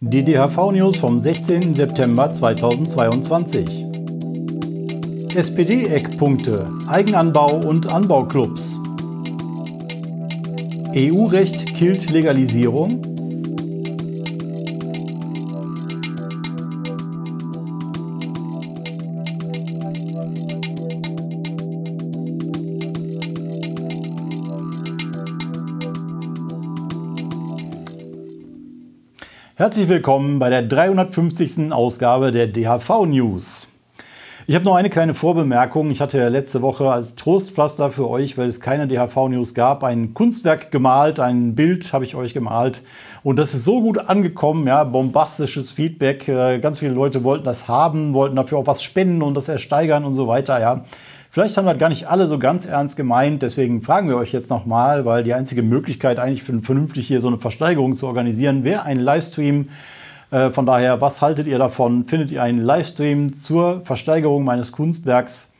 Die DHV News vom 16. September 2022. SPD-Eckpunkte, Eigenanbau und Anbauclubs. EU-Recht killt Legalisierung. Herzlich willkommen bei der 350. Ausgabe der DHV News. Ich habe noch eine kleine Vorbemerkung. Ich hatte letzte Woche als Trostpflaster für euch, weil es keine DHV News gab, ein Kunstwerk gemalt, ein Bild habe ich euch gemalt und das ist so gut angekommen, ja, bombastisches Feedback. Äh, ganz viele Leute wollten das haben, wollten dafür auch was spenden und das ersteigern und so weiter, ja. Vielleicht haben wir das gar nicht alle so ganz ernst gemeint, deswegen fragen wir euch jetzt nochmal, weil die einzige Möglichkeit eigentlich für vernünftig hier so eine Versteigerung zu organisieren wäre ein Livestream. Äh, von daher, was haltet ihr davon? Findet ihr einen Livestream zur Versteigerung meines Kunstwerks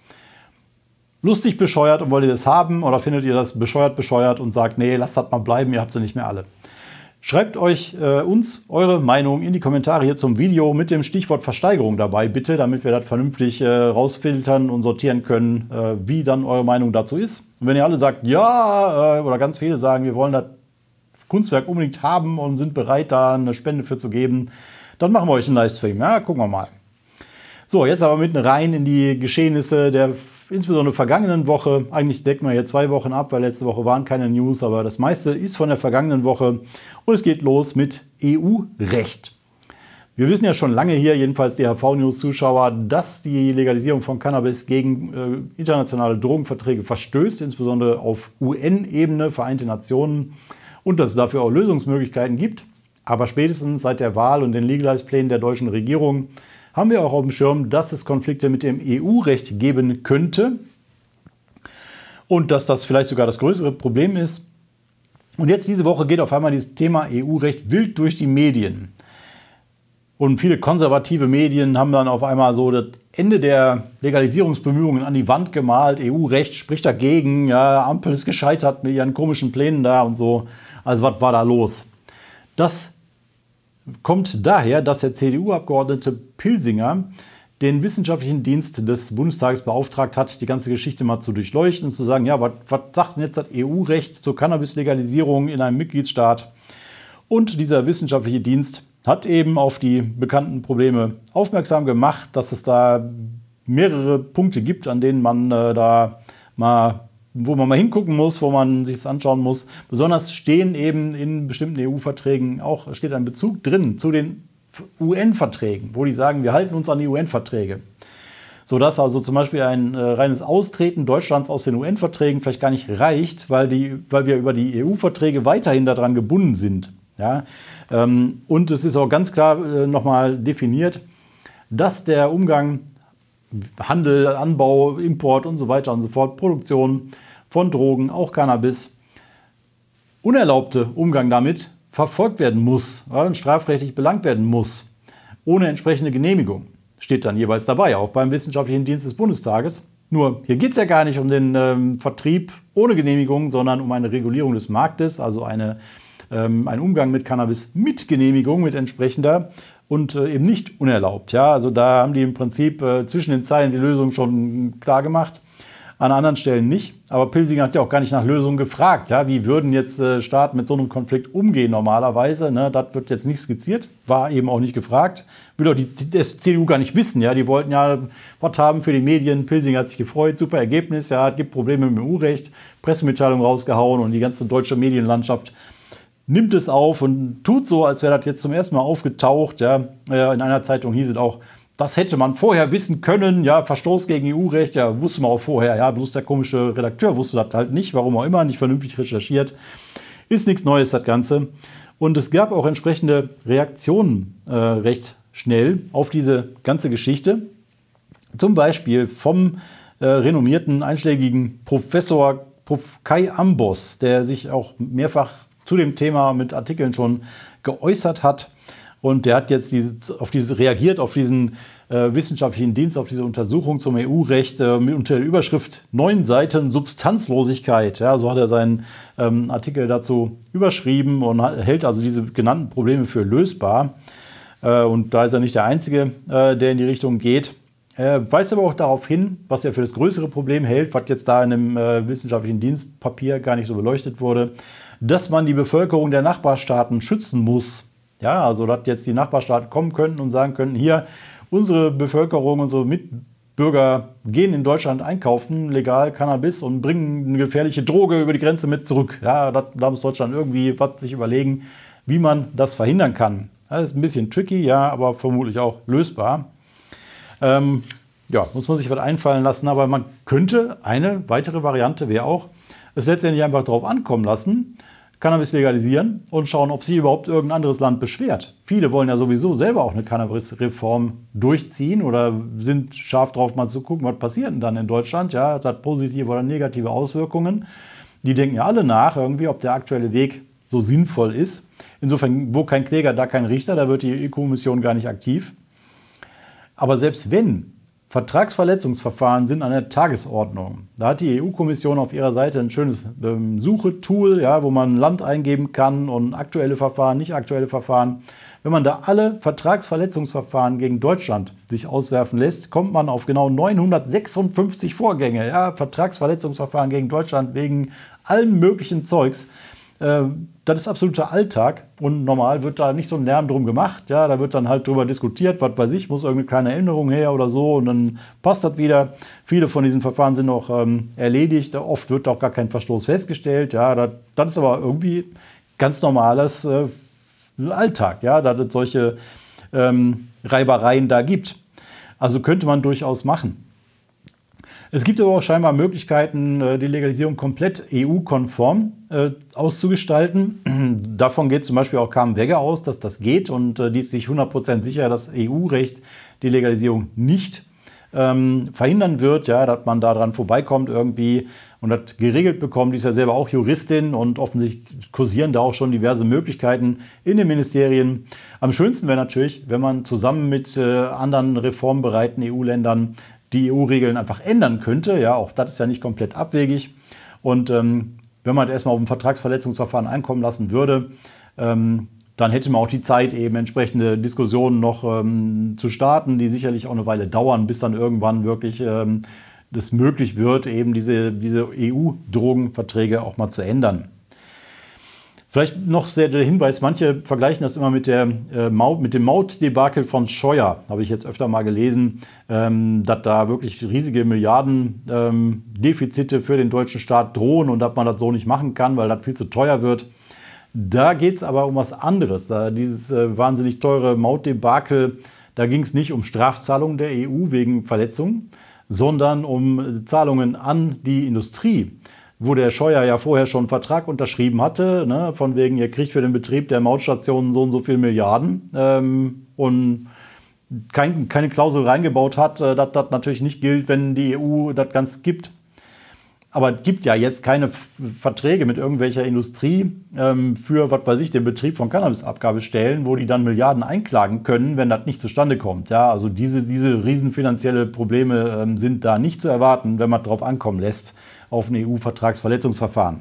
lustig bescheuert und wollt ihr das haben? Oder findet ihr das bescheuert bescheuert und sagt, nee, lasst das mal bleiben, ihr habt sie nicht mehr alle? Schreibt euch äh, uns eure Meinung in die Kommentare hier zum Video mit dem Stichwort Versteigerung dabei, bitte, damit wir das vernünftig äh, rausfiltern und sortieren können, äh, wie dann eure Meinung dazu ist. Und wenn ihr alle sagt, ja, äh, oder ganz viele sagen, wir wollen das Kunstwerk unbedingt haben und sind bereit, da eine Spende für zu geben, dann machen wir euch einen Livestream. Ja, gucken wir mal. So, jetzt aber mitten rein in die Geschehnisse der insbesondere vergangenen Woche, eigentlich decken wir hier zwei Wochen ab, weil letzte Woche waren keine News, aber das meiste ist von der vergangenen Woche und es geht los mit EU-Recht. Wir wissen ja schon lange hier, jedenfalls die HV-News-Zuschauer, dass die Legalisierung von Cannabis gegen äh, internationale Drogenverträge verstößt, insbesondere auf UN-Ebene, Vereinte Nationen, und dass es dafür auch Lösungsmöglichkeiten gibt. Aber spätestens seit der Wahl und den Legalize-Plänen der deutschen Regierung haben wir auch auf dem Schirm, dass es Konflikte mit dem EU-Recht geben könnte und dass das vielleicht sogar das größere Problem ist. Und jetzt diese Woche geht auf einmal dieses Thema EU-Recht wild durch die Medien. Und viele konservative Medien haben dann auf einmal so das Ende der Legalisierungsbemühungen an die Wand gemalt. EU-Recht spricht dagegen, ja, Ampel ist gescheitert mit ihren komischen Plänen da und so. Also was war da los? Das kommt daher, dass der CDU-Abgeordnete Pilsinger den wissenschaftlichen Dienst des Bundestages beauftragt hat, die ganze Geschichte mal zu durchleuchten und zu sagen, ja, was sagt denn jetzt das EU-Recht zur Cannabis-Legalisierung in einem Mitgliedstaat? Und dieser wissenschaftliche Dienst hat eben auf die bekannten Probleme aufmerksam gemacht, dass es da mehrere Punkte gibt, an denen man äh, da mal wo man mal hingucken muss, wo man sich das anschauen muss. Besonders stehen eben in bestimmten EU-Verträgen auch, steht ein Bezug drin zu den UN-Verträgen, wo die sagen, wir halten uns an die UN-Verträge. Sodass also zum Beispiel ein äh, reines Austreten Deutschlands aus den UN-Verträgen vielleicht gar nicht reicht, weil, die, weil wir über die EU-Verträge weiterhin daran gebunden sind. Ja? Ähm, und es ist auch ganz klar äh, nochmal definiert, dass der Umgang Handel, Anbau, Import und so weiter und so fort, Produktion von Drogen, auch Cannabis, unerlaubte Umgang damit verfolgt werden muss und strafrechtlich belangt werden muss, ohne entsprechende Genehmigung. Steht dann jeweils dabei, auch beim Wissenschaftlichen Dienst des Bundestages. Nur hier geht es ja gar nicht um den ähm, Vertrieb ohne Genehmigung, sondern um eine Regulierung des Marktes, also eine, ähm, einen Umgang mit Cannabis mit Genehmigung, mit entsprechender und äh, eben nicht unerlaubt. Ja? Also da haben die im Prinzip äh, zwischen den Zeilen die Lösung schon klar gemacht. An anderen Stellen nicht. Aber Pilsinger hat ja auch gar nicht nach Lösungen gefragt. Ja? Wie würden jetzt äh, Staaten mit so einem Konflikt umgehen normalerweise? Ne? Das wird jetzt nicht skizziert, war eben auch nicht gefragt. Will auch die, das CDU gar nicht wissen. Ja? Die wollten ja was haben für die Medien. Pilsinger hat sich gefreut, super Ergebnis. Ja, es gibt Probleme mit dem EU-Recht, Pressemitteilung rausgehauen und die ganze deutsche Medienlandschaft nimmt es auf und tut so, als wäre das jetzt zum ersten Mal aufgetaucht. Ja. In einer Zeitung hieß es auch, das hätte man vorher wissen können, ja, Verstoß gegen EU-Recht, ja, wusste man auch vorher, ja, bloß der komische Redakteur wusste das halt nicht, warum auch immer, nicht vernünftig recherchiert. Ist nichts Neues, das Ganze. Und es gab auch entsprechende Reaktionen äh, recht schnell auf diese ganze Geschichte. Zum Beispiel vom äh, renommierten, einschlägigen Professor Prof. Kai Ambos, der sich auch mehrfach zu dem Thema mit Artikeln schon geäußert hat. Und der hat jetzt dieses, auf dieses reagiert, auf diesen äh, wissenschaftlichen Dienst, auf diese Untersuchung zum EU-Recht äh, unter der Überschrift Neun Seiten Substanzlosigkeit. Ja, so hat er seinen ähm, Artikel dazu überschrieben und hat, hält also diese genannten Probleme für lösbar. Äh, und da ist er nicht der Einzige, äh, der in die Richtung geht. Er weist aber auch darauf hin, was er für das größere Problem hält, was jetzt da in einem äh, wissenschaftlichen Dienstpapier gar nicht so beleuchtet wurde dass man die Bevölkerung der Nachbarstaaten schützen muss. Ja, also dass jetzt die Nachbarstaaten kommen könnten und sagen könnten, hier, unsere Bevölkerung, unsere Mitbürger gehen in Deutschland einkaufen, legal Cannabis und bringen eine gefährliche Droge über die Grenze mit zurück. Ja, da, da muss Deutschland irgendwie was sich überlegen, wie man das verhindern kann. Das ist ein bisschen tricky, ja, aber vermutlich auch lösbar. Ähm, ja, muss man sich was einfallen lassen, aber man könnte, eine weitere Variante wäre auch, es letztendlich einfach darauf ankommen lassen, Cannabis legalisieren und schauen, ob sie überhaupt irgendein anderes Land beschwert. Viele wollen ja sowieso selber auch eine Cannabis-Reform durchziehen oder sind scharf drauf, mal zu gucken, was passiert denn dann in Deutschland. Ja, das hat positive oder negative Auswirkungen. Die denken ja alle nach, irgendwie, ob der aktuelle Weg so sinnvoll ist. Insofern, wo kein Kläger, da kein Richter, da wird die EU-Kommission gar nicht aktiv. Aber selbst wenn Vertragsverletzungsverfahren sind an der Tagesordnung. Da hat die EU-Kommission auf ihrer Seite ein schönes ähm, Suchetool, ja, wo man Land eingeben kann und aktuelle Verfahren, nicht aktuelle Verfahren. Wenn man da alle Vertragsverletzungsverfahren gegen Deutschland sich auswerfen lässt, kommt man auf genau 956 Vorgänge. Ja, Vertragsverletzungsverfahren gegen Deutschland wegen allem möglichen Zeugs. Äh, das ist absoluter Alltag und normal wird da nicht so ein Lärm drum gemacht. Ja, da wird dann halt drüber diskutiert, was bei sich muss irgendeine kleine Erinnerung her oder so und dann passt das wieder. Viele von diesen Verfahren sind noch ähm, erledigt. Oft wird auch gar kein Verstoß festgestellt. Ja, das, das ist aber irgendwie ganz normales äh, Alltag, ja, dass es solche ähm, Reibereien da gibt. Also könnte man durchaus machen. Es gibt aber auch scheinbar Möglichkeiten, äh, die Legalisierung komplett EU-konform äh, auszugestalten. Davon geht zum Beispiel auch Carmen Wegge aus, dass das geht und äh, die ist sich 100% sicher, dass EU-Recht die Legalisierung nicht ähm, verhindern wird, ja, dass man daran vorbeikommt irgendwie und das geregelt bekommt. Die ist ja selber auch Juristin und offensichtlich kursieren da auch schon diverse Möglichkeiten in den Ministerien. Am schönsten wäre natürlich, wenn man zusammen mit anderen reformbereiten EU-Ländern die EU-Regeln einfach ändern könnte. Ja, auch das ist ja nicht komplett abwegig. Und ähm, wenn man das erstmal auf ein Vertragsverletzungsverfahren einkommen lassen würde, ähm, dann hätte man auch die Zeit, eben entsprechende Diskussionen noch ähm, zu starten, die sicherlich auch eine Weile dauern, bis dann irgendwann wirklich ähm, das möglich wird, eben diese, diese EU-Drogenverträge auch mal zu ändern. Vielleicht noch sehr der Hinweis, manche vergleichen das immer mit, der, äh, Maut, mit dem Mautdebakel von Scheuer, habe ich jetzt öfter mal gelesen, ähm, dass da wirklich riesige Milliardendefizite ähm, für den deutschen Staat drohen und dass man das so nicht machen kann, weil das viel zu teuer wird. Da geht es aber um was anderes. Da dieses äh, wahnsinnig teure Mautdebakel, da ging es nicht um Strafzahlungen der EU wegen Verletzungen, sondern um Zahlungen an die Industrie wo der Scheuer ja vorher schon einen Vertrag unterschrieben hatte, ne, von wegen, ihr kriegt für den Betrieb der Mautstationen so und so viele Milliarden ähm, und kein, keine Klausel reingebaut hat, äh, dass das natürlich nicht gilt, wenn die EU das ganz gibt. Aber es gibt ja jetzt keine Verträge mit irgendwelcher Industrie ähm, für, was weiß ich, den Betrieb von Cannabisabgabestellen, wo die dann Milliarden einklagen können, wenn das nicht zustande kommt. Ja, also diese, diese riesenfinanzielle Probleme ähm, sind da nicht zu erwarten, wenn man drauf ankommen lässt auf ein EU-Vertragsverletzungsverfahren.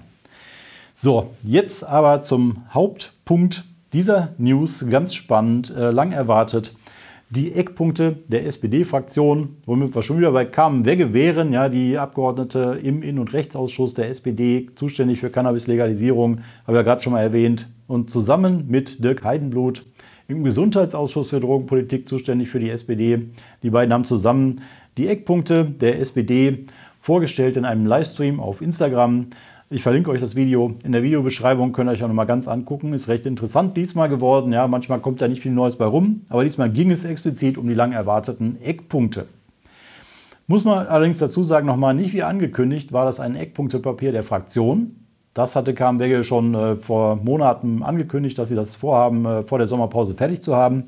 So, jetzt aber zum Hauptpunkt dieser News, ganz spannend, äh, lang erwartet. Die Eckpunkte der SPD-Fraktion, womit wir schon wieder bei kamen, Wegge wären, ja, die Abgeordnete im Innen- und Rechtsausschuss der SPD, zuständig für Cannabis-Legalisierung, habe ich ja gerade schon mal erwähnt, und zusammen mit Dirk Heidenblut im Gesundheitsausschuss für Drogenpolitik zuständig für die SPD. Die beiden haben zusammen die Eckpunkte der SPD vorgestellt in einem Livestream auf Instagram. Ich verlinke euch das Video in der Videobeschreibung, könnt ihr euch auch nochmal ganz angucken. Ist recht interessant diesmal geworden. Ja, manchmal kommt da nicht viel Neues bei rum, aber diesmal ging es explizit um die lang erwarteten Eckpunkte. Muss man allerdings dazu sagen, nochmal nicht wie angekündigt, war das ein Eckpunktepapier der Fraktion. Das hatte KMWege schon äh, vor Monaten angekündigt, dass sie das vorhaben, äh, vor der Sommerpause fertig zu haben.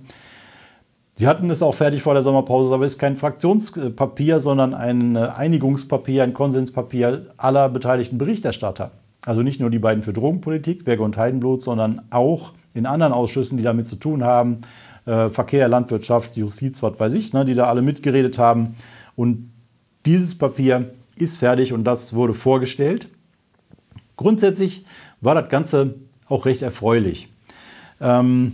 Sie hatten es auch fertig vor der Sommerpause, aber es ist kein Fraktionspapier, sondern ein äh, Einigungspapier, ein Konsenspapier aller beteiligten Berichterstatter. Also nicht nur die beiden für Drogenpolitik, Berge und Heidenblut, sondern auch in anderen Ausschüssen, die damit zu tun haben, äh, Verkehr, Landwirtschaft, Justiz, was weiß ich, ne, die da alle mitgeredet haben. Und dieses Papier ist fertig und das wurde vorgestellt. Grundsätzlich war das Ganze auch recht erfreulich. Ähm,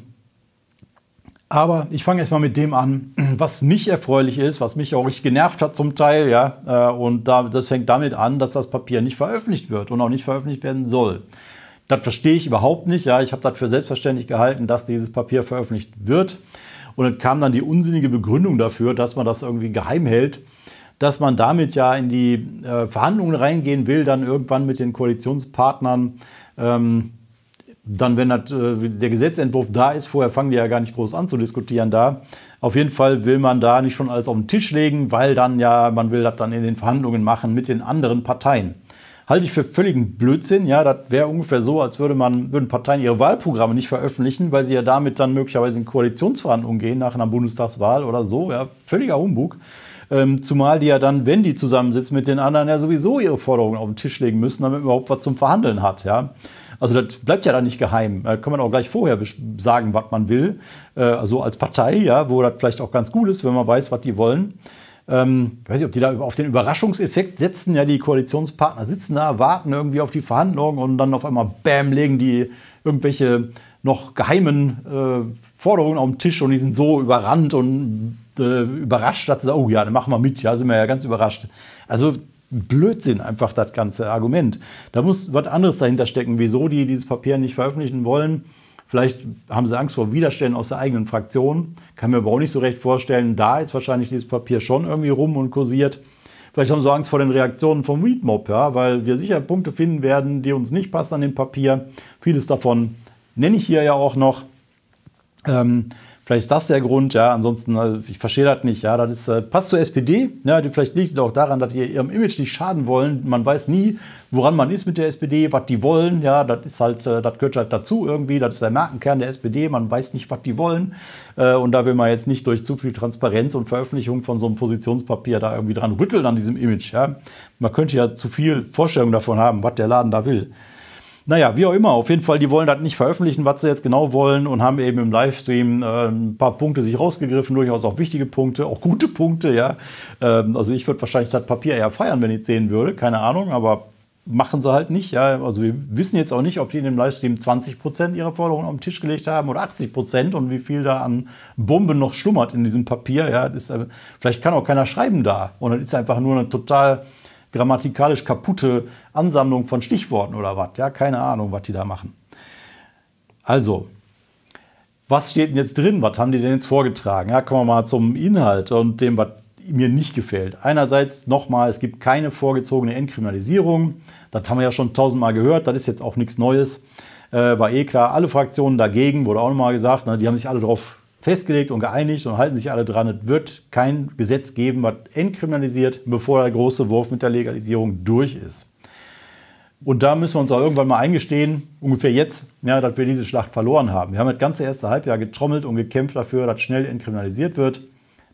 aber ich fange erstmal mit dem an, was nicht erfreulich ist, was mich auch richtig genervt hat zum Teil, ja. Äh, und das fängt damit an, dass das Papier nicht veröffentlicht wird und auch nicht veröffentlicht werden soll. Das verstehe ich überhaupt nicht, ja. Ich habe das für selbstverständlich gehalten, dass dieses Papier veröffentlicht wird. Und dann kam dann die unsinnige Begründung dafür, dass man das irgendwie geheim hält, dass man damit ja in die äh, Verhandlungen reingehen will, dann irgendwann mit den Koalitionspartnern. Ähm, dann, wenn das, äh, der Gesetzentwurf da ist, vorher fangen die ja gar nicht groß an zu diskutieren da. Auf jeden Fall will man da nicht schon alles auf den Tisch legen, weil dann ja, man will das dann in den Verhandlungen machen mit den anderen Parteien. Halte ich für völligen Blödsinn. Ja, das wäre ungefähr so, als würde man, würden Parteien ihre Wahlprogramme nicht veröffentlichen, weil sie ja damit dann möglicherweise in Koalitionsverhandlungen gehen nach einer Bundestagswahl oder so. Ja, völliger Humbug. Ähm, zumal die ja dann, wenn die zusammensitzen mit den anderen, ja sowieso ihre Forderungen auf den Tisch legen müssen, damit man überhaupt was zum Verhandeln hat. Ja. Also das bleibt ja dann nicht geheim. Da kann man auch gleich vorher sagen, was man will. Äh, also als Partei, ja, wo das vielleicht auch ganz gut ist, wenn man weiß, was die wollen. Ähm, ich weiß nicht, ob die da auf den Überraschungseffekt setzen. Ja, die Koalitionspartner sitzen da, warten irgendwie auf die Verhandlungen und dann auf einmal, bam, legen die irgendwelche noch geheimen äh, Forderungen auf den Tisch und die sind so überrannt und äh, überrascht, dass sie sagen, oh ja, dann machen wir mit. Ja, sind wir ja ganz überrascht. Also Blödsinn einfach das ganze Argument. Da muss was anderes dahinter stecken, wieso die dieses Papier nicht veröffentlichen wollen. Vielleicht haben sie Angst vor Widerständen aus der eigenen Fraktion. Kann mir aber auch nicht so recht vorstellen. Da ist wahrscheinlich dieses Papier schon irgendwie rum und kursiert. Vielleicht haben sie Angst vor den Reaktionen vom Weedmob, ja, weil wir sicher Punkte finden werden, die uns nicht passen an dem Papier. Vieles davon nenne ich hier ja auch noch. Ähm, Vielleicht ist das der Grund, ja. Ansonsten, äh, ich verstehe das nicht, ja. Das ist, äh, passt zur SPD, ja. vielleicht liegt es auch daran, dass die ihrem Image nicht schaden wollen. Man weiß nie, woran man ist mit der SPD, was die wollen, ja. Das ist halt, äh, das gehört halt dazu irgendwie. Das ist der Markenkern der SPD. Man weiß nicht, was die wollen. und da will man jetzt nicht durch zu viel Transparenz und Veröffentlichung von so einem Positionspapier da irgendwie dran rütteln an diesem Image, ja. Man könnte ja zu viel Vorstellung davon haben, was der Laden da will. Naja, wie auch immer, auf jeden Fall, die wollen das nicht veröffentlichen, was sie jetzt genau wollen und haben eben im Livestream äh, ein paar Punkte sich rausgegriffen, durchaus auch wichtige Punkte, auch gute Punkte, ja. Ähm, also ich würde wahrscheinlich das Papier eher feiern, wenn ich es sehen würde, keine Ahnung, aber machen sie halt nicht. Ja. Also wir wissen jetzt auch nicht, ob die in dem Livestream 20% ihrer Forderungen auf den Tisch gelegt haben oder 80% und wie viel da an Bomben noch schlummert in diesem Papier. Ja. Das ist, äh, vielleicht kann auch keiner schreiben da. Und das ist einfach nur eine total grammatikalisch kaputte Ansammlung von Stichworten oder was. Ja, keine Ahnung, was die da machen. Also, was steht denn jetzt drin? Was haben die denn jetzt vorgetragen? Ja, kommen wir mal zum Inhalt und dem, was mir nicht gefällt. Einerseits nochmal, es gibt keine vorgezogene Entkriminalisierung. Das haben wir ja schon tausendmal gehört. Das ist jetzt auch nichts Neues. Äh, war eh klar, alle Fraktionen dagegen, wurde auch nochmal gesagt. Ne, die haben sich alle darauf festgelegt und geeinigt und halten sich alle dran. Es wird kein Gesetz geben, was entkriminalisiert, bevor der große Wurf mit der Legalisierung durch ist. Und da müssen wir uns auch irgendwann mal eingestehen, ungefähr jetzt, ja, dass wir diese Schlacht verloren haben. Wir haben das ganze erste Halbjahr getrommelt und gekämpft dafür, dass schnell entkriminalisiert wird.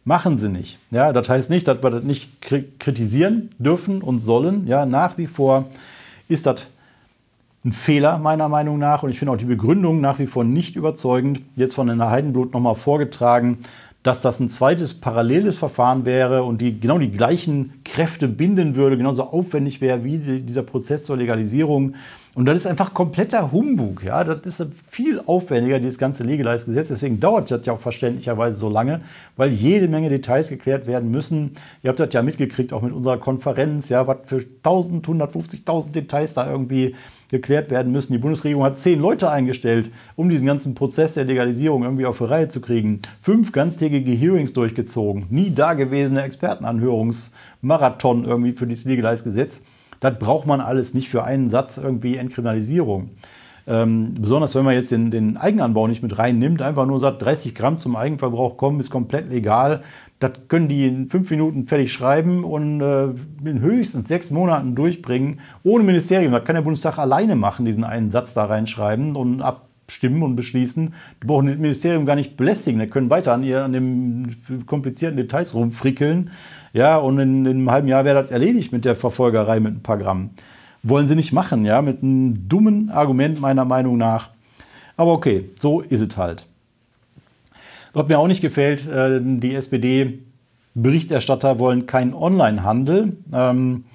Machen sie nicht. Ja, das heißt nicht, dass wir das nicht kritisieren dürfen und sollen. Ja, nach wie vor ist das ein Fehler meiner Meinung nach und ich finde auch die Begründung nach wie vor nicht überzeugend, jetzt von Herrn Heidenblut nochmal vorgetragen, dass das ein zweites paralleles Verfahren wäre und die genau die gleichen Kräfte binden würde, genauso aufwendig wäre wie dieser Prozess zur Legalisierung. Und das ist einfach kompletter Humbug. Ja? Das ist viel aufwendiger, dieses ganze Legalize-Gesetz. Deswegen dauert das ja auch verständlicherweise so lange, weil jede Menge Details geklärt werden müssen. Ihr habt das ja mitgekriegt, auch mit unserer Konferenz, ja, was für 1000, 150.000 Details da irgendwie geklärt werden müssen. Die Bundesregierung hat zehn Leute eingestellt, um diesen ganzen Prozess der Legalisierung irgendwie auf die Reihe zu kriegen. Fünf ganztägige Hearings durchgezogen, nie dagewesene Expertenanhörungsmarathon irgendwie für dieses Legalize-Gesetz. Das braucht man alles nicht für einen Satz irgendwie Entkriminalisierung. Ähm, besonders wenn man jetzt den, den, Eigenanbau nicht mit reinnimmt, einfach nur sagt, 30 Gramm zum Eigenverbrauch kommen, ist komplett legal, das können die in fünf Minuten fertig schreiben und äh, in höchstens sechs Monaten durchbringen, ohne Ministerium. Das kann der Bundestag alleine machen, diesen einen Satz da reinschreiben und abstimmen und beschließen. Die brauchen das Ministerium gar nicht belästigen. Die können weiter an, ihr, an den komplizierten Details rumfrickeln. Ja, und in, in einem halben Jahr wäre das erledigt mit der Verfolgerei mit ein paar Gramm. Wollen sie nicht machen, ja, mit einem dummen Argument meiner Meinung nach. Aber okay, so ist es halt. Was mir auch nicht gefällt, äh, die SPD-Berichterstatter wollen keinen Online-Handel. Ähm,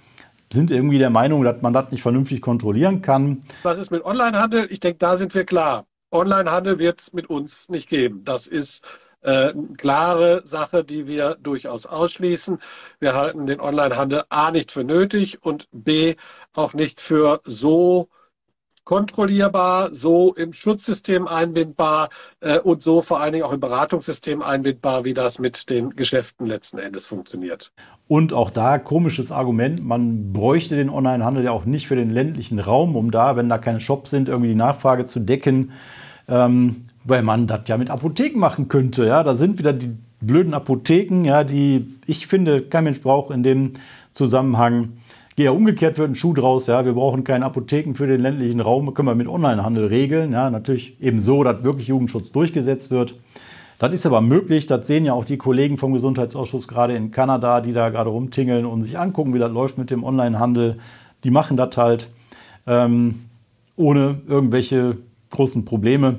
sind irgendwie der Meinung, dass man das nicht vernünftig kontrollieren kann. Was ist mit Onlinehandel? Ich denke, da sind wir klar. Onlinehandel wird es mit uns nicht geben. Das ist äh, eine klare Sache, die wir durchaus ausschließen. Wir halten den Onlinehandel A nicht für nötig und B auch nicht für so kontrollierbar, so im Schutzsystem einbindbar äh, und so vor allen Dingen auch im Beratungssystem einbindbar, wie das mit den Geschäften letzten Endes funktioniert. Und auch da komisches Argument, man bräuchte den Onlinehandel ja auch nicht für den ländlichen Raum, um da, wenn da keine Shops sind, irgendwie die Nachfrage zu decken, ähm, weil man das ja mit Apotheken machen könnte. Ja, da sind wieder die blöden Apotheken, ja, die ich finde, kein Mensch braucht in dem Zusammenhang gehe umgekehrt wird ein Schuh draus. Ja, wir brauchen keine Apotheken für den ländlichen Raum, können wir mit Onlinehandel regeln. Ja, natürlich eben so, dass wirklich Jugendschutz durchgesetzt wird. Das ist aber möglich. Das sehen ja auch die Kollegen vom Gesundheitsausschuss gerade in Kanada, die da gerade rumtingeln und sich angucken, wie das läuft mit dem Onlinehandel. Die machen das halt ähm, ohne irgendwelche großen Probleme.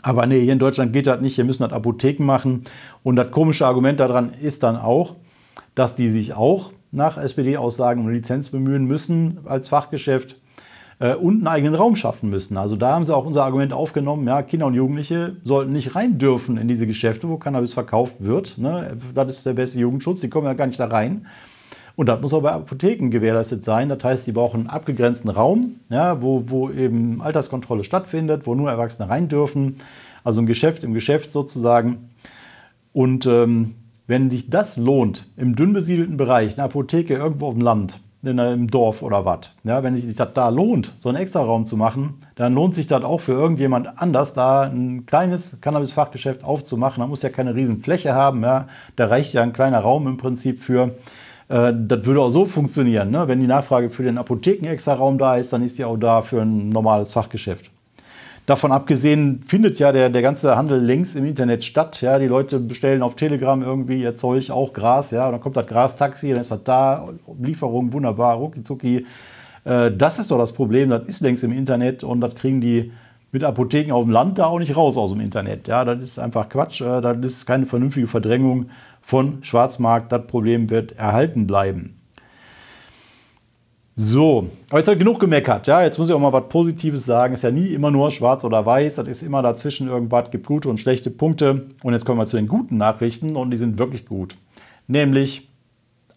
Aber nee, hier in Deutschland geht das nicht. Hier müssen das Apotheken machen. Und das komische Argument daran ist dann auch, dass die sich auch nach SPD-Aussagen um Lizenz bemühen müssen als Fachgeschäft äh, und einen eigenen Raum schaffen müssen. Also da haben sie auch unser Argument aufgenommen, ja, Kinder und Jugendliche sollten nicht rein dürfen in diese Geschäfte, wo Cannabis verkauft wird. Ne? Das ist der beste Jugendschutz, die kommen ja gar nicht da rein. Und das muss auch bei Apotheken gewährleistet sein. Das heißt, sie brauchen einen abgegrenzten Raum, ja, wo, wo eben Alterskontrolle stattfindet, wo nur Erwachsene rein dürfen. Also ein Geschäft im Geschäft sozusagen. Und ähm, wenn sich das lohnt, im dünn besiedelten Bereich, eine Apotheke irgendwo auf dem Land, in einem Dorf oder was, ja, wenn sich das da lohnt, so einen Extraraum zu machen, dann lohnt sich das auch für irgendjemand anders, da ein kleines Cannabis-Fachgeschäft aufzumachen. Da muss ja keine riesen Fläche haben, ja. da reicht ja ein kleiner Raum im Prinzip für. Äh, das würde auch so funktionieren. Ne? Wenn die Nachfrage für den Apotheken-Extra-Raum da ist, dann ist die auch da für ein normales Fachgeschäft. Davon abgesehen findet ja der, der ganze Handel längst im Internet statt. Ja, die Leute bestellen auf Telegram irgendwie ihr Zeug, auch Gras. Ja, und dann kommt das Grastaxi, dann ist das da, Lieferung wunderbar, rucki äh, Das ist doch das Problem. Das ist längst im Internet und das kriegen die mit Apotheken auf dem Land da auch nicht raus aus dem Internet. Ja, das ist einfach Quatsch. Äh, das ist keine vernünftige Verdrängung von Schwarzmarkt. Das Problem wird erhalten bleiben. So, aber jetzt habe ich genug gemeckert, ja. Jetzt muss ich auch mal was Positives sagen. Ist ja nie immer nur schwarz oder weiß, das ist immer dazwischen irgendwas, gibt gute und schlechte Punkte. Und jetzt kommen wir zu den guten Nachrichten und die sind wirklich gut. Nämlich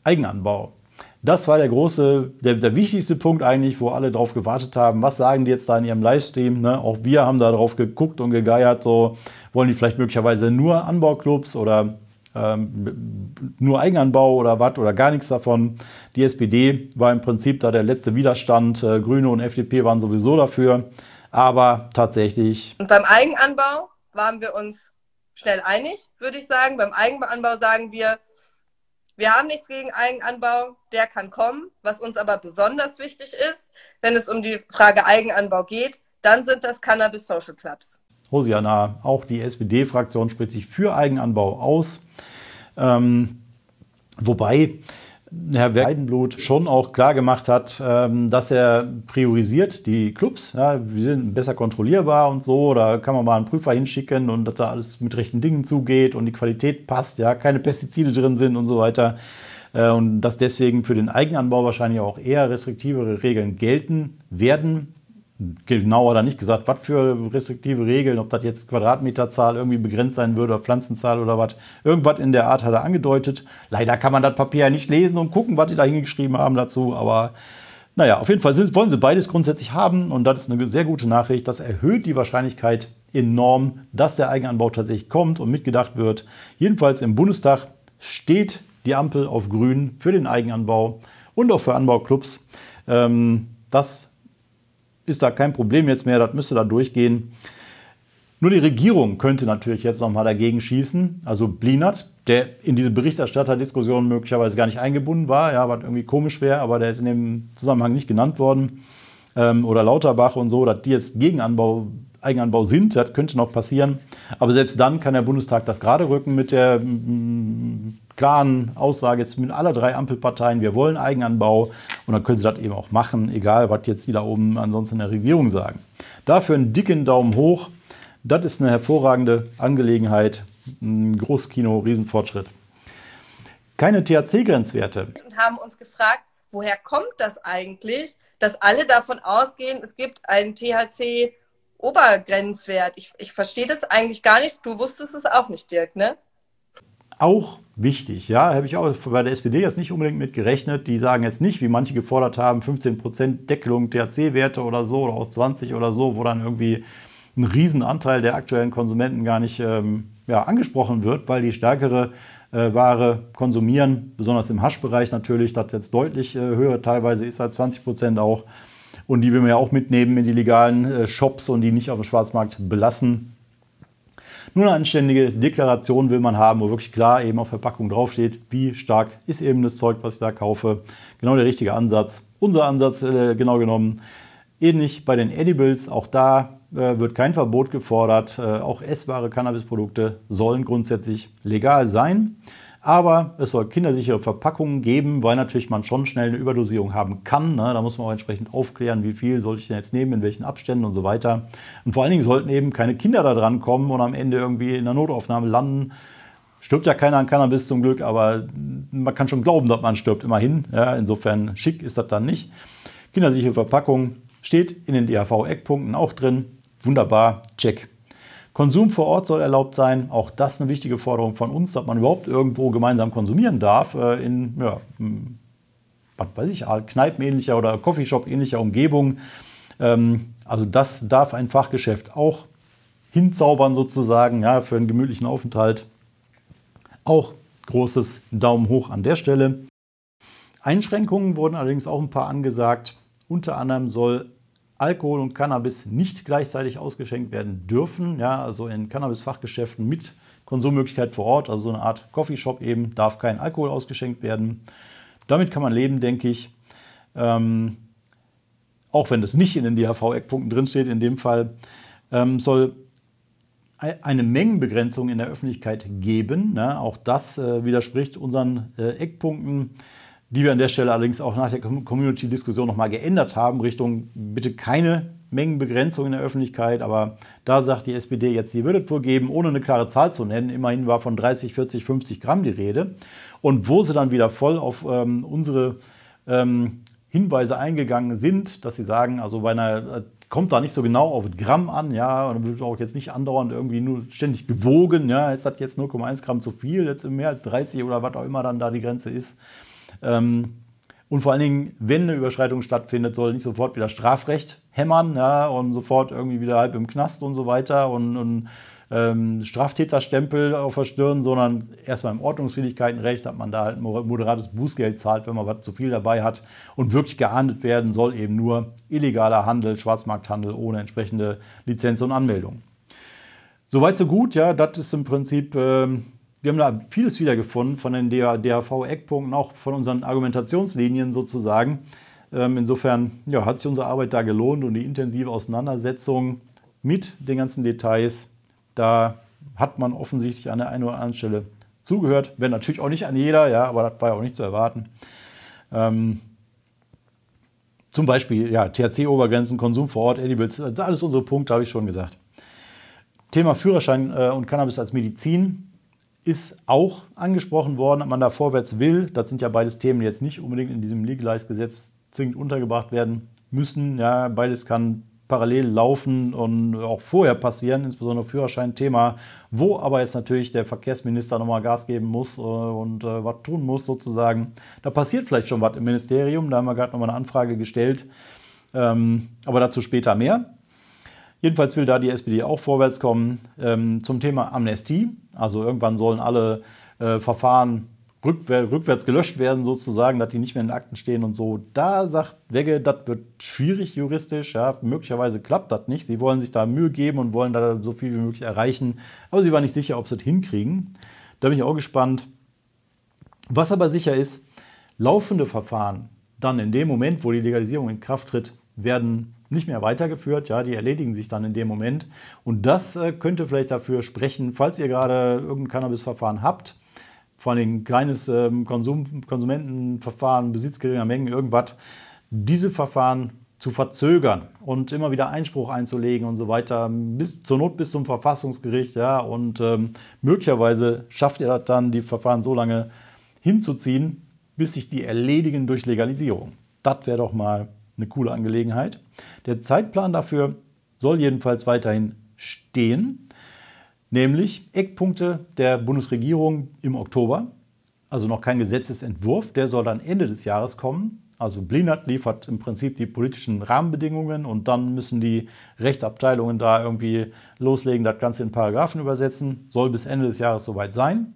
Eigenanbau. Das war der große, der, der wichtigste Punkt eigentlich, wo alle drauf gewartet haben. Was sagen die jetzt da in ihrem Livestream? Ne? Auch wir haben da drauf geguckt und gegeiert, so wollen die vielleicht möglicherweise nur Anbauclubs oder ähm, nur Eigenanbau oder was oder gar nichts davon. Die SPD war im Prinzip da der letzte Widerstand. Äh, Grüne und FDP waren sowieso dafür. Aber tatsächlich. Und beim Eigenanbau waren wir uns schnell einig, würde ich sagen. Beim Eigenanbau sagen wir, wir haben nichts gegen Eigenanbau, der kann kommen. Was uns aber besonders wichtig ist, wenn es um die Frage Eigenanbau geht, dann sind das Cannabis Social Clubs. Hosiana, auch die SPD-Fraktion spricht sich für Eigenanbau aus. Ähm, wobei Herr Weidenblut schon auch klar gemacht hat, ähm, dass er priorisiert die Clubs. Ja, die sind besser kontrollierbar und so. Da kann man mal einen Prüfer hinschicken und dass da alles mit rechten Dingen zugeht und die Qualität passt, ja, keine Pestizide drin sind und so weiter. Äh, und dass deswegen für den Eigenanbau wahrscheinlich auch eher restriktivere Regeln gelten werden genauer oder nicht gesagt, was für restriktive Regeln, ob das jetzt Quadratmeterzahl irgendwie begrenzt sein würde oder Pflanzenzahl oder was. Irgendwas in der Art hat er angedeutet. Leider kann man das Papier ja nicht lesen und gucken, was die da hingeschrieben haben dazu, aber naja, auf jeden Fall sind, wollen sie beides grundsätzlich haben und das ist eine sehr gute Nachricht. Das erhöht die Wahrscheinlichkeit enorm, dass der Eigenanbau tatsächlich kommt und mitgedacht wird. Jedenfalls im Bundestag steht die Ampel auf grün für den Eigenanbau und auch für Anbauclubs. Ähm, das ist da kein Problem jetzt mehr, das müsste da durchgehen. Nur die Regierung könnte natürlich jetzt nochmal dagegen schießen. Also Blinert, der in diese Berichterstatterdiskussion möglicherweise gar nicht eingebunden war, ja, was irgendwie komisch wäre, aber der ist in dem Zusammenhang nicht genannt worden. Ähm, oder Lauterbach und so, dass die jetzt gegen Anbau Eigenanbau sind. Das könnte noch passieren. Aber selbst dann kann der Bundestag das gerade rücken mit der mh, mm, klaren Aussage, jetzt mit aller drei Ampelparteien, wir wollen Eigenanbau. Und dann können sie das eben auch machen, egal was jetzt die da oben ansonsten in der Regierung sagen. Dafür einen dicken Daumen hoch. Das ist eine hervorragende Angelegenheit. Ein Großkino, Riesenfortschritt. Keine THC-Grenzwerte. Und haben uns gefragt, woher kommt das eigentlich, dass alle davon ausgehen, es gibt einen THC- grenzwert Obergrenzwert. Ich, ich verstehe das eigentlich gar nicht. Du wusstest es auch nicht, Dirk, ne? Auch wichtig, ja, habe ich auch bei der SPD jetzt nicht unbedingt mit gerechnet. Die sagen jetzt nicht, wie manche gefordert haben, 15% Deckelung der C-Werte oder so oder auch 20 oder so, wo dann irgendwie ein Riesenanteil der aktuellen Konsumenten gar nicht ähm, ja, angesprochen wird, weil die stärkere äh, Ware konsumieren, besonders im Haschbereich natürlich, das jetzt deutlich äh, höher teilweise ist als halt 20% auch und die will man ja auch mitnehmen in die legalen äh, Shops und die nicht auf dem Schwarzmarkt belassen. Nur eine anständige Deklaration will man haben, wo wirklich klar eben auf Verpackung draufsteht, wie stark ist eben das Zeug, was ich da kaufe. Genau der richtige Ansatz. Unser Ansatz äh, genau genommen. Ähnlich bei den Edibles, auch da äh, wird kein Verbot gefordert. Äh, auch essbare Cannabisprodukte sollen grundsätzlich legal sein. Aber es soll kindersichere Verpackungen geben, weil natürlich man schon schnell eine Überdosierung haben kann. Ne? Da muss man auch entsprechend aufklären, wie viel soll ich denn jetzt nehmen, in welchen Abständen und so weiter. Und vor allen Dingen sollten eben keine Kinder da dran kommen und am Ende irgendwie in der Notaufnahme landen. Stirbt ja keiner an Cannabis zum Glück, aber man kann schon glauben, dass man stirbt, immerhin. Ja, insofern schick ist das dann nicht. Kindersichere Verpackung steht in den DHV-Eckpunkten auch drin. Wunderbar, check. Konsum vor Ort soll erlaubt sein. Auch das eine wichtige Forderung von uns, dass man überhaupt irgendwo gemeinsam konsumieren darf äh, in, ja, hm, was weiß ich, kneipenähnlicher oder Coffeeshop-ähnlicher Umgebung. Ähm, also das darf ein Fachgeschäft auch hinzaubern sozusagen, ja, für einen gemütlichen Aufenthalt. Auch großes Daumen hoch an der Stelle. Einschränkungen wurden allerdings auch ein paar angesagt. Unter anderem soll Alkohol und Cannabis nicht gleichzeitig ausgeschenkt werden dürfen. Ja, also in Cannabis-Fachgeschäften mit Konsummöglichkeit vor Ort, also so eine Art Coffeeshop eben, darf kein Alkohol ausgeschenkt werden. Damit kann man leben, denke ich. Ähm, auch wenn das nicht in den DHV-Eckpunkten drinsteht, in dem Fall ähm, soll e-, eine Mengenbegrenzung in der Öffentlichkeit geben. Ne? Auch das äh, widerspricht unseren äh, Eckpunkten die wir an der Stelle allerdings auch nach der Community-Diskussion nochmal geändert haben, Richtung bitte keine Mengenbegrenzung in der Öffentlichkeit. Aber da sagt die SPD jetzt, sie würde vorgeben, ohne eine klare Zahl zu nennen. Immerhin war von 30, 40, 50 Gramm die Rede. Und wo sie dann wieder voll auf ähm, unsere ähm, Hinweise eingegangen sind, dass sie sagen, also bei einer äh, kommt da nicht so genau auf Gramm an, ja, und wird auch jetzt nicht andauernd irgendwie nur ständig gewogen, ja, ist das jetzt 0,1 Gramm zu viel, jetzt mehr als 30 oder was auch immer dann da die Grenze ist. Ähm, und vor allen Dingen, wenn eine Überschreitung stattfindet, soll nicht sofort wieder Strafrecht hämmern ja, und sofort irgendwie wieder halb im Knast und so weiter und, und ähm, Straftäterstempel auf der Stirn, sondern erstmal im Ordnungswidrigkeitenrecht hat man da halt moderates Bußgeld zahlt, wenn man was zu viel dabei hat. Und wirklich geahndet werden soll eben nur illegaler Handel, Schwarzmarkthandel ohne entsprechende Lizenz und Anmeldung. Soweit, so gut. Ja, das ist im Prinzip ähm, wir haben da vieles wiedergefunden von den DHV-Eckpunkten, auch von unseren Argumentationslinien sozusagen. Ähm, insofern ja, hat sich unsere Arbeit da gelohnt und die intensive Auseinandersetzung mit den ganzen Details, da hat man offensichtlich an der einen oder anderen Stelle zugehört. Wenn natürlich auch nicht an jeder, ja, aber das war ja auch nicht zu erwarten. Ähm, zum Beispiel, ja, THC-Obergrenzen, Konsum vor Ort, Edibles, äh, alles unsere Punkte, habe ich schon gesagt. Thema Führerschein äh, und Cannabis als Medizin ist auch angesprochen worden, ob man da vorwärts will. Das sind ja beides Themen, die jetzt nicht unbedingt in diesem Legalize-Gesetz zwingend untergebracht werden müssen. Ja, beides kann parallel laufen und auch vorher passieren, insbesondere Führerschein-Thema, wo aber jetzt natürlich der Verkehrsminister nochmal Gas geben muss äh, und äh, was tun muss sozusagen. Da passiert vielleicht schon was im Ministerium, da haben wir gerade nochmal eine Anfrage gestellt, ähm, aber dazu später mehr. Jedenfalls will da die SPD auch vorwärts kommen. Ähm, zum Thema Amnestie, also irgendwann sollen alle äh, Verfahren rückwär rückwärts gelöscht werden sozusagen, dass die nicht mehr in den Akten stehen und so. Da sagt Wegge, das wird schwierig juristisch, ja, möglicherweise klappt das nicht. Sie wollen sich da Mühe geben und wollen da so viel wie möglich erreichen, aber sie waren nicht sicher, ob sie das hinkriegen. Da bin ich auch gespannt. Was aber sicher ist, laufende Verfahren dann in dem Moment, wo die Legalisierung in Kraft tritt, werden nicht mehr weitergeführt. Ja, die erledigen sich dann in dem Moment. Und das äh, könnte vielleicht dafür sprechen, falls ihr gerade irgendein Cannabisverfahren habt, vor allem kleines ähm, Konsum Konsumentenverfahren, Besitz geringer Mengen, irgendwas, diese Verfahren zu verzögern und immer wieder Einspruch einzulegen und so weiter, bis, zur Not bis zum Verfassungsgericht. Ja, und ähm, möglicherweise schafft ihr das dann, die Verfahren so lange hinzuziehen, bis sich die erledigen durch Legalisierung. Das wäre doch mal eine coole Angelegenheit. Der Zeitplan dafür soll jedenfalls weiterhin stehen, nämlich Eckpunkte der Bundesregierung im Oktober, also noch kein Gesetzesentwurf, der soll dann Ende des Jahres kommen. Also Blinert liefert im Prinzip die politischen Rahmenbedingungen und dann müssen die Rechtsabteilungen da irgendwie loslegen, das Ganze in Paragraphen übersetzen. Soll bis Ende des Jahres soweit sein.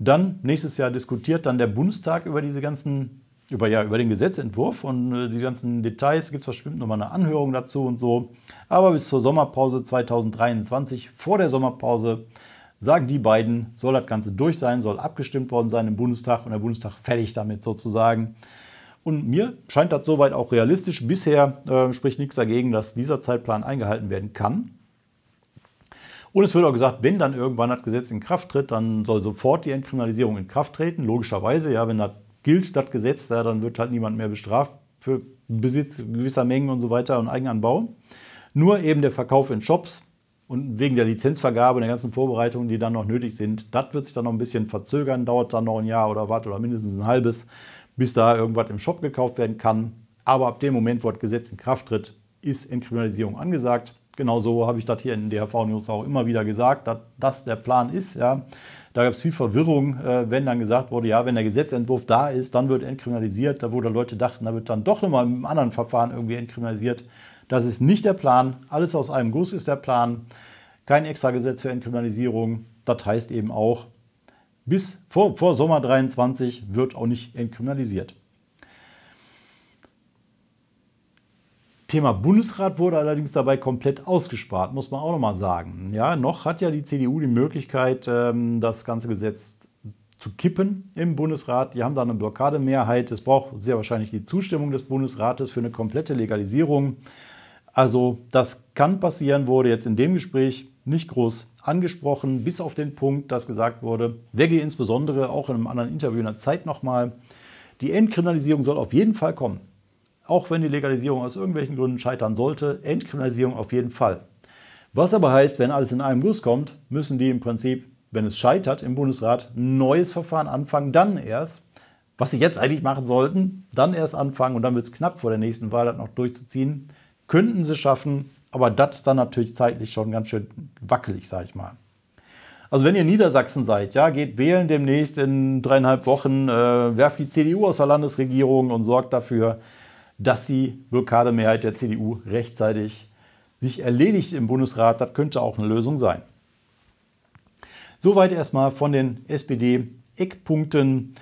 Dann nächstes Jahr diskutiert dann der Bundestag über diese ganzen über, ja, über den Gesetzentwurf und äh, die ganzen Details gibt es bestimmt nochmal eine Anhörung dazu und so. Aber bis zur Sommerpause 2023, vor der Sommerpause, sagen die beiden, soll das Ganze durch sein, soll abgestimmt worden sein im Bundestag und der Bundestag fertig damit sozusagen. Und mir scheint das soweit auch realistisch. Bisher äh, spricht nichts dagegen, dass dieser Zeitplan eingehalten werden kann. Und es wird auch gesagt, wenn dann irgendwann das Gesetz in Kraft tritt, dann soll sofort die Entkriminalisierung in Kraft treten. Logischerweise, ja, wenn das gilt das Gesetz da, dann wird halt niemand mehr bestraft für Besitz gewisser Mengen und so weiter und Eigenanbau. Nur eben der Verkauf in Shops und wegen der Lizenzvergabe und der ganzen Vorbereitungen, die dann noch nötig sind, das wird sich dann noch ein bisschen verzögern, dauert dann noch ein Jahr oder was oder mindestens ein halbes, bis da irgendwas im Shop gekauft werden kann. Aber ab dem Moment, wo das Gesetz in Kraft tritt, ist Entkriminalisierung angesagt genauso habe ich das hier in DHV News auch immer wieder gesagt, dass das der Plan ist. Ja. Da gab es viel Verwirrung, äh, wenn dann gesagt wurde, ja, wenn der Gesetzentwurf da ist, dann wird entkriminalisiert. Da wurde Leute dachten, da wird dann doch nochmal im anderen Verfahren irgendwie entkriminalisiert. Das ist nicht der Plan. Alles aus einem Guss ist der Plan. Kein extra Gesetz für Entkriminalisierung. Das heißt eben auch, bis vor, vor Sommer 23 wird auch nicht entkriminalisiert. Thema Bundesrat wurde allerdings dabei komplett ausgespart, muss man auch nochmal sagen. Ja, noch hat ja die CDU die Möglichkeit, ähm, das ganze Gesetz zu kippen im Bundesrat. Die haben da eine Blockademehrheit. Es braucht sehr wahrscheinlich die Zustimmung des Bundesrates für eine komplette Legalisierung. Also das kann passieren, wurde jetzt in dem Gespräch nicht groß angesprochen, bis auf den Punkt, dass gesagt wurde, Wege insbesondere auch in einem anderen Interview in der Zeit nochmal, die Entkriminalisierung soll auf jeden Fall kommen. Auch wenn die Legalisierung aus irgendwelchen Gründen scheitern sollte, Entkriminalisierung auf jeden Fall. Was aber heißt, wenn alles in einem Guss kommt, müssen die im Prinzip, wenn es scheitert, im Bundesrat ein neues Verfahren anfangen, dann erst, was sie jetzt eigentlich machen sollten, dann erst anfangen und dann wird es knapp vor der nächsten Wahl das noch durchzuziehen. Könnten sie schaffen, aber das ist dann natürlich zeitlich schon ganz schön wackelig, sag ich mal. Also wenn ihr in Niedersachsen seid, ja, geht wählen demnächst in dreieinhalb Wochen, äh, werft die CDU aus der Landesregierung und sorgt dafür, dass die Blockademehrheit der CDU rechtzeitig sich erledigt im Bundesrat. Das könnte auch eine Lösung sein. Soweit erstmal von den SPD-Eckpunkten.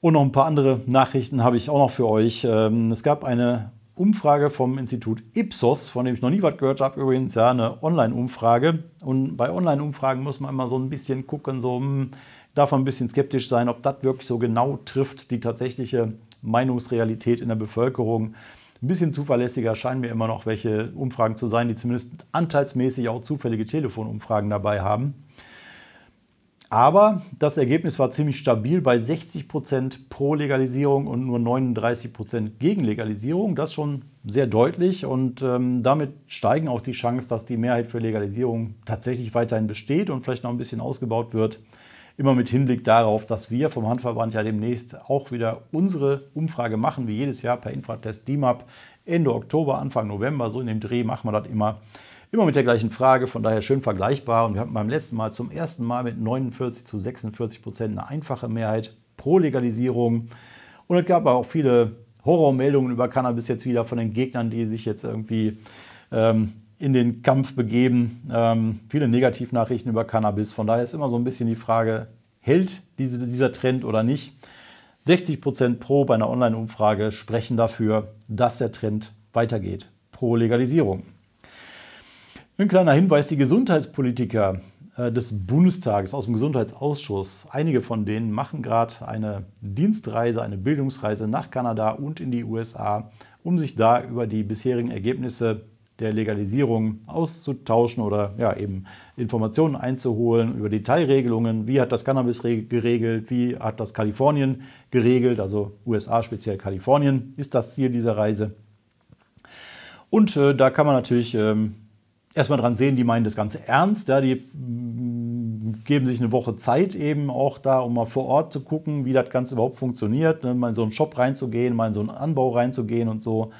Und noch ein paar andere Nachrichten habe ich auch noch für euch. Ähm, es gab eine Umfrage vom Institut Ipsos, von dem ich noch nie was gehört habe, übrigens ja eine Online-Umfrage. Und bei Online-Umfragen muss man immer so ein bisschen gucken, so hm, darf man ein bisschen skeptisch sein, ob das wirklich so genau trifft, die tatsächliche Meinungsrealität in der Bevölkerung. Ein bisschen zuverlässiger scheinen mir immer noch welche Umfragen zu sein, die zumindest anteilsmäßig auch zufällige Telefonumfragen dabei haben. Aber das Ergebnis war ziemlich stabil bei 60 Prozent pro Legalisierung und nur 39 Prozent gegen Legalisierung. Das schon sehr deutlich und ähm, damit steigen auch die Chancen, dass die Mehrheit für Legalisierung tatsächlich weiterhin besteht und vielleicht noch ein bisschen ausgebaut wird. Immer mit Hinblick darauf, dass wir vom Handverband ja demnächst auch wieder unsere Umfrage machen, wie jedes Jahr per Infratest DIMAP. Ende Oktober, Anfang November, so in dem Dreh machen wir das immer. Immer mit der gleichen Frage, von daher schön vergleichbar. Und wir hatten beim letzten Mal zum ersten Mal mit 49 zu 46 Prozent eine einfache Mehrheit pro Legalisierung. Und es gab auch viele Horrormeldungen über Cannabis jetzt wieder von den Gegnern, die sich jetzt irgendwie ähm, in den Kampf begeben. Ähm, viele Negativnachrichten über Cannabis. Von daher ist immer so ein bisschen die Frage, hält diese, dieser Trend oder nicht? 60% Prozent pro bei einer Online-Umfrage sprechen dafür, dass der Trend weitergeht. Pro Legalisierung. Ein kleiner Hinweis, die Gesundheitspolitiker äh, des Bundestages aus dem Gesundheitsausschuss, einige von denen machen gerade eine Dienstreise, eine Bildungsreise nach Kanada und in die USA, um sich da über die bisherigen Ergebnisse der Legalisierung auszutauschen oder ja, eben Informationen einzuholen über Detailregelungen. Wie hat das Cannabis geregelt? Wie hat das Kalifornien geregelt? Also USA, speziell Kalifornien, ist das Ziel dieser Reise. Und äh, da kann man natürlich ähm, erstmal dran sehen, die meinen das Ganze ernst. Ja, die geben sich eine Woche Zeit eben auch da, um mal vor Ort zu gucken, wie das Ganze überhaupt funktioniert, ne? mal in so einen Shop reinzugehen, mal in so einen Anbau reinzugehen und so.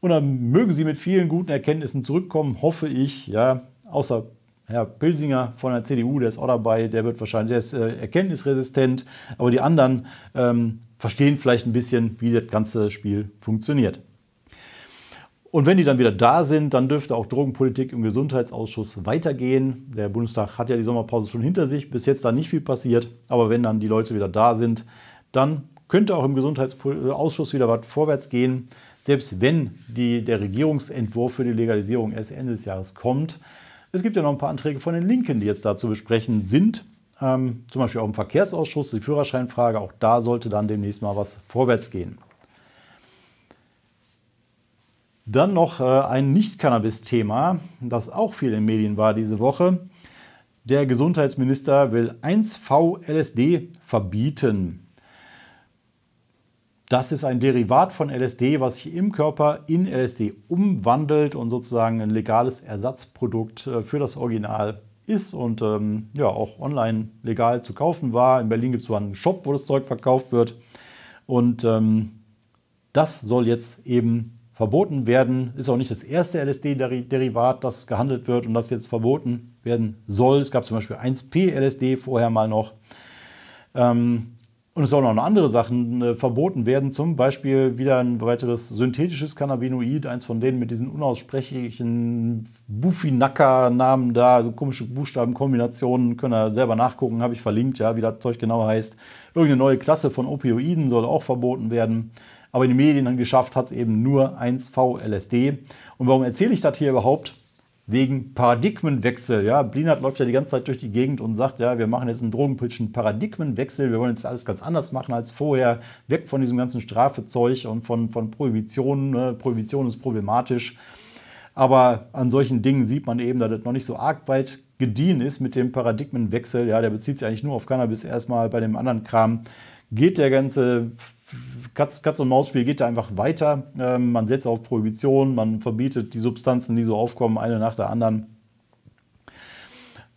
Und dann mögen Sie mit vielen guten Erkenntnissen zurückkommen, hoffe ich. Ja, außer Herr Pilsinger von der CDU, der ist auch dabei, der wird wahrscheinlich, der ist äh, erkenntnisresistent, aber die anderen ähm, verstehen vielleicht ein bisschen, wie das ganze Spiel funktioniert. Und wenn die dann wieder da sind, dann dürfte auch Drogenpolitik im Gesundheitsausschuss weitergehen. Der Bundestag hat ja die Sommerpause schon hinter sich, bis jetzt da nicht viel passiert. Aber wenn dann die Leute wieder da sind, dann könnte auch im Gesundheitsausschuss wieder was vorwärts gehen selbst wenn die, der Regierungsentwurf für die Legalisierung erst Ende des Jahres kommt. Es gibt ja noch ein paar Anträge von den Linken, die jetzt da zu besprechen sind. Ähm, zum Beispiel auch im Verkehrsausschuss, die Führerscheinfrage. Auch da sollte dann demnächst mal was vorwärts gehen. Dann noch äh, ein Nicht-Cannabis-Thema, das auch viel in Medien war diese Woche. Der Gesundheitsminister will 1V-LSD verbieten. Das ist ein Derivat von LSD, was sich im Körper in LSD umwandelt und sozusagen ein legales Ersatzprodukt äh, für das Original ist und ähm, ja auch online legal zu kaufen war. In Berlin gibt es sogar einen Shop, wo das Zeug verkauft wird. Und ähm, das soll jetzt eben verboten werden. Ist auch nicht das erste LSD-Derivat, das gehandelt wird und das jetzt verboten werden soll. Es gab zum Beispiel 1P-LSD vorher mal noch. Ähm, und es sollen auch noch andere Sachen äh, verboten werden, zum Beispiel wieder ein weiteres synthetisches Cannabinoid, eins von denen mit diesen unaussprechlichen Bufinaka-Namen da, so komische Buchstabenkombinationen, könnt ihr selber nachgucken, habe ich verlinkt, ja, wie das Zeug genau heißt. Irgendeine neue Klasse von Opioiden soll auch verboten werden. Aber in den Medien dann geschafft hat es eben nur 1V-LSD. Und warum erzähle ich das hier überhaupt? wegen Paradigmenwechsel. Ja, Blinert läuft ja die ganze Zeit durch die Gegend und sagt, ja, wir machen jetzt einen drogenpolitischen Paradigmenwechsel, wir wollen jetzt alles ganz anders machen als vorher, weg von diesem ganzen Strafezeug und von, von Prohibitionen. Ne? Prohibition ist problematisch. Aber an solchen Dingen sieht man eben, dass das noch nicht so arg weit gediehen ist mit dem Paradigmenwechsel. Ja, der bezieht sich eigentlich nur auf Cannabis erstmal. Bei dem anderen Kram geht der ganze Katz-und-Maus-Spiel geht da einfach weiter. Ähm, man setzt auf Prohibition, man verbietet die Substanzen, die so aufkommen, eine nach der anderen.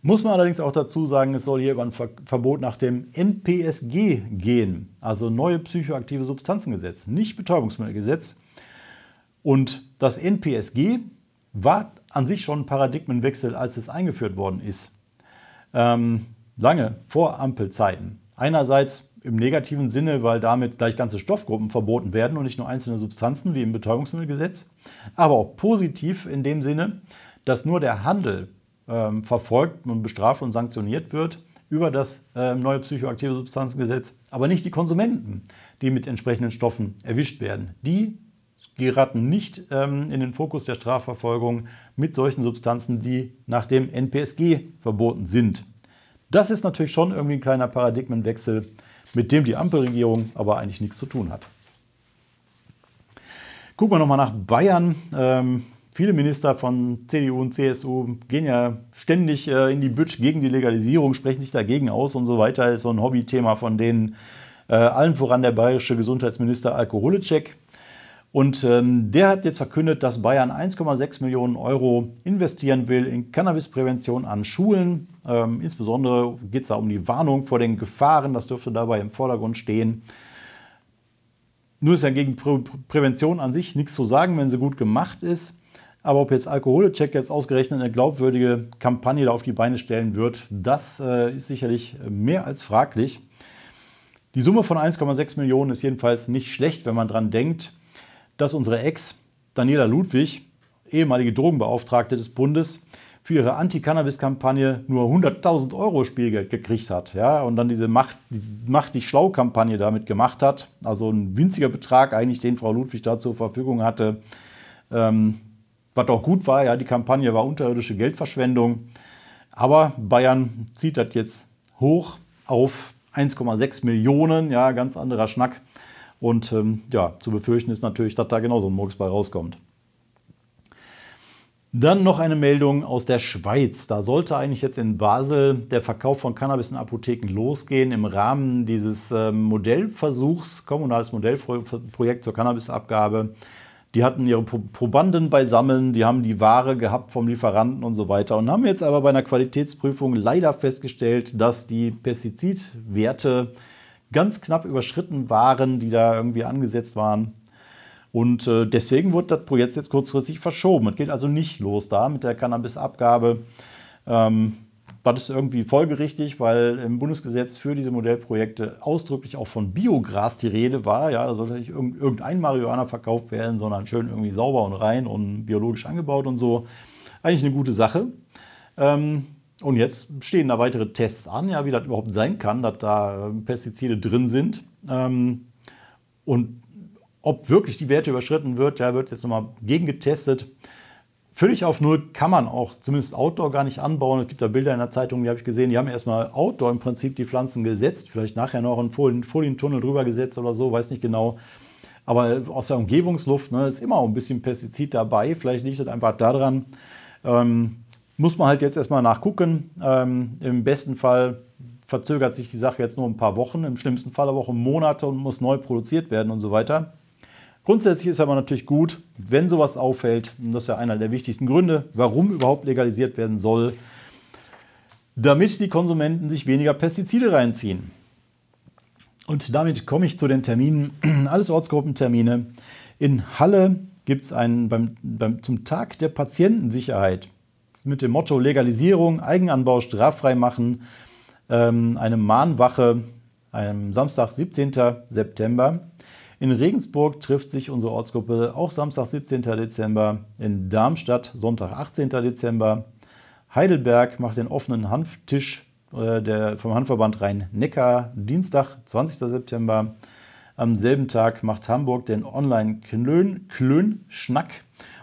Muss man allerdings auch dazu sagen, es soll hier über ein Ver Verbot nach dem NPSG gehen, also neue psychoaktive Substanzengesetz, nicht Betäubungsmittelgesetz. Und das NPSG war an sich schon ein Paradigmenwechsel, als es eingeführt worden ist. Ähm, lange vor Ampelzeiten. Einerseits im negativen Sinne, weil damit gleich ganze Stoffgruppen verboten werden und nicht nur einzelne Substanzen wie im Betäubungsmittelgesetz, aber auch positiv in dem Sinne, dass nur der Handel ähm, verfolgt und bestraft und sanktioniert wird über das äh, neue psychoaktive Substanzengesetz, aber nicht die Konsumenten, die mit entsprechenden Stoffen erwischt werden. Die geraten nicht ähm, in den Fokus der Strafverfolgung mit solchen Substanzen, die nach dem NPSG verboten sind. Das ist natürlich schon irgendwie ein kleiner Paradigmenwechsel, mit dem die Ampelregierung aber eigentlich nichts zu tun hat. Gucken wir nochmal nach Bayern. Ähm, viele Minister von CDU und CSU gehen ja ständig äh, in die Bütt gegen die Legalisierung, sprechen sich dagegen aus und so weiter. ist so ein Hobbythema von denen. Äh, allen voran der bayerische Gesundheitsminister Alkoholicek, und ähm, der hat jetzt verkündet, dass Bayern 1,6 Millionen Euro investieren will in Cannabisprävention an Schulen. Ähm, insbesondere geht es da um die Warnung vor den Gefahren. Das dürfte dabei im Vordergrund stehen. Nur ist ja gegen Prä Prävention an sich nichts zu sagen, wenn sie gut gemacht ist. Aber ob jetzt Alkoholcheck jetzt ausgerechnet eine glaubwürdige Kampagne da auf die Beine stellen wird, das äh, ist sicherlich mehr als fraglich. Die Summe von 1,6 Millionen ist jedenfalls nicht schlecht, wenn man dran denkt, dass unsere Ex Daniela Ludwig, ehemalige Drogenbeauftragte des Bundes, für ihre Anti-Cannabis-Kampagne nur 100.000 Euro Spielgeld gekriegt hat. Ja? Und dann diese Macht, diese Macht dich schlau-Kampagne damit gemacht hat. Also ein winziger Betrag eigentlich, den Frau Ludwig da zur Verfügung hatte. Ähm, was auch gut war, ja, die Kampagne war unterirdische Geldverschwendung. Aber Bayern zieht das jetzt hoch auf 1,6 Millionen, ja, ganz anderer Schnack. Und ähm, ja, zu befürchten ist natürlich, dass da genauso ein Murks bei rauskommt. Dann noch eine Meldung aus der Schweiz. Da sollte eigentlich jetzt in Basel der Verkauf von Cannabis in Apotheken losgehen im Rahmen dieses ähm, Modellversuchs, kommunales Modellprojekt zur Cannabisabgabe. Die hatten ihre Probanden beisammen, die haben die Ware gehabt vom Lieferanten und so weiter und haben jetzt aber bei einer Qualitätsprüfung leider festgestellt, dass die Pestizidwerte ganz knapp überschritten waren, die da irgendwie angesetzt waren. Und äh, deswegen wurde das Projekt jetzt kurzfristig verschoben. Es geht also nicht los da mit der Cannabis-Abgabe. Ähm, das ist irgendwie folgerichtig, weil im Bundesgesetz für diese Modellprojekte ausdrücklich auch von Biogras die Rede war. Ja, da sollte nicht irgendein Marihuana verkauft werden, sondern schön irgendwie sauber und rein und biologisch angebaut und so. Eigentlich eine gute Sache. Ähm, und jetzt stehen da weitere Tests an, ja, wie das überhaupt sein kann, dass da ähm, Pestizide drin sind. Ähm, und ob wirklich die Werte überschritten wird, ja, wird jetzt nochmal gegengetestet. Völlig auf Null kann man auch zumindest Outdoor gar nicht anbauen. Es gibt da Bilder in der Zeitung, die habe ich gesehen, die haben erstmal Outdoor im Prinzip die Pflanzen gesetzt, vielleicht nachher noch einen Folien, Folientunnel drüber gesetzt oder so, weiß nicht genau. Aber aus der Umgebungsluft ne, ist immer auch ein bisschen Pestizid dabei. Vielleicht liegt das einfach daran. Ähm, muss man halt jetzt erstmal nachgucken. Ähm, Im besten Fall verzögert sich die Sache jetzt nur ein paar Wochen, im schlimmsten Fall aber auch um Monate und muss neu produziert werden und so weiter. Grundsätzlich ist aber natürlich gut, wenn sowas auffällt, und das ist ja einer der wichtigsten Gründe, warum überhaupt legalisiert werden soll, damit die Konsumenten sich weniger Pestizide reinziehen. Und damit komme ich zu den Terminen, alles Ortsgruppentermine. In Halle gibt es einen beim, beim, zum Tag der Patientensicherheit mit dem Motto Legalisierung, Eigenanbau straffrei machen, ähm, eine Mahnwache am Samstag, 17. September. In Regensburg trifft sich unsere Ortsgruppe auch Samstag, 17. Dezember. In Darmstadt Sonntag, 18. Dezember. Heidelberg macht den offenen Hanftisch äh, der, vom Handverband Rhein-Neckar Dienstag, 20. September. Am selben Tag macht Hamburg den Online-Klön-Schnack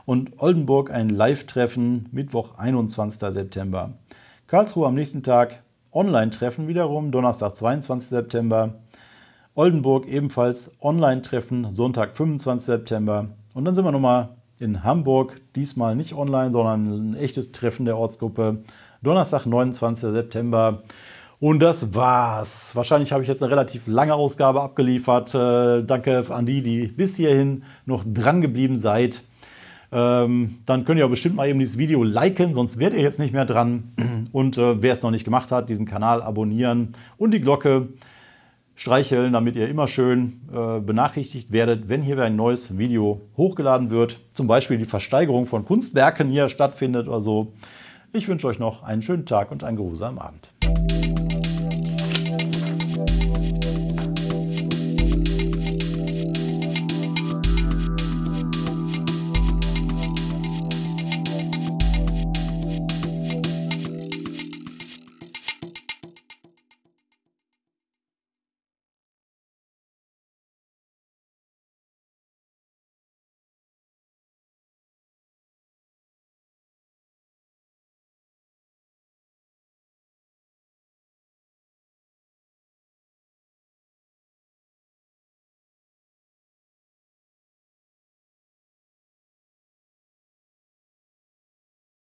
und Oldenburg ein Live-Treffen Mittwoch, 21. September. Karlsruhe am nächsten Tag Online-Treffen wiederum, Donnerstag, 22. September. Oldenburg ebenfalls Online-Treffen, Sonntag, 25. September. Und dann sind wir nochmal in Hamburg, diesmal nicht online, sondern ein echtes Treffen der Ortsgruppe, Donnerstag, 29. September. Und das war's. Wahrscheinlich habe ich jetzt eine relativ lange Ausgabe abgeliefert. Äh, danke an die, die bis hierhin noch dran geblieben seid. Ähm, dann könnt ihr auch bestimmt mal eben dieses Video liken, sonst werdet ihr jetzt nicht mehr dran. Und äh, wer es noch nicht gemacht hat, diesen Kanal abonnieren und die Glocke streicheln, damit ihr immer schön äh, benachrichtigt werdet, wenn hier ein neues Video hochgeladen wird. Zum Beispiel die Versteigerung von Kunstwerken hier stattfindet oder so. Ich wünsche euch noch einen schönen Tag und einen geruhsamen Abend.